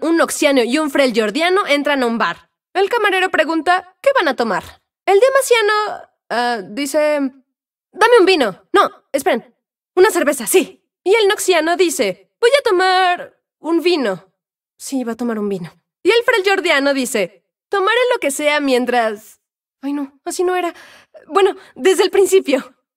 un noxiano y un freljordiano jordiano entran a un bar. El camarero pregunta, ¿qué van a tomar? El Demasiano... Eh, dice, dame un vino. No, esperen, una cerveza, sí. Y el noxiano dice, voy a tomar un vino. Sí, va a tomar un vino. Y el freljordiano jordiano dice, tomaré lo que sea mientras... Ay, no, así no era. Bueno, desde el principio.